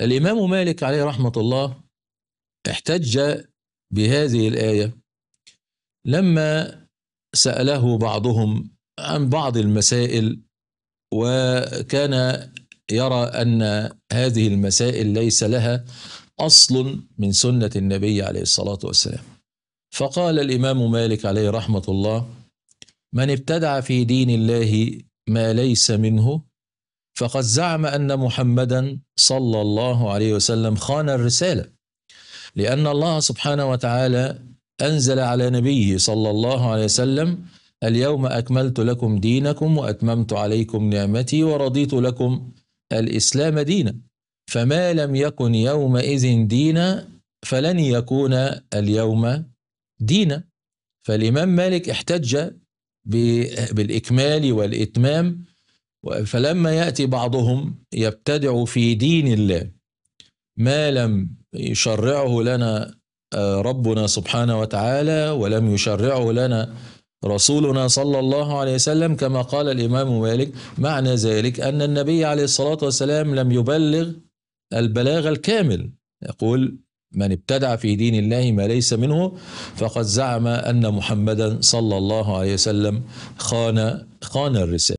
الإمام مالك عليه رحمة الله احتج بهذه الآية لما سأله بعضهم عن بعض المسائل وكان يرى أن هذه المسائل ليس لها أصل من سنة النبي عليه الصلاة والسلام فقال الإمام مالك عليه رحمة الله من ابتدع في دين الله ما ليس منه فقد زعم ان محمدا صلى الله عليه وسلم خان الرساله لان الله سبحانه وتعالى انزل على نبيه صلى الله عليه وسلم اليوم اكملت لكم دينكم واتممت عليكم نعمتي ورضيت لكم الاسلام دينا فما لم يكن يومئذ دينا فلن يكون اليوم دينا فالامام مالك احتج بالاكمال والاتمام فلما يأتي بعضهم يبتدع في دين الله ما لم يشرعه لنا آه، ربنا سبحانه وتعالى ولم يشرعه لنا رسولنا صلى الله عليه وسلم كما قال الإمام مالك معنى ذلك أن النبي عليه الصلاة والسلام لم يبلغ البلاغ الكامل يقول من ابتدع في دين الله ما ليس منه فقد زعم أن محمدا صلى الله عليه وسلم خان خان الرسالة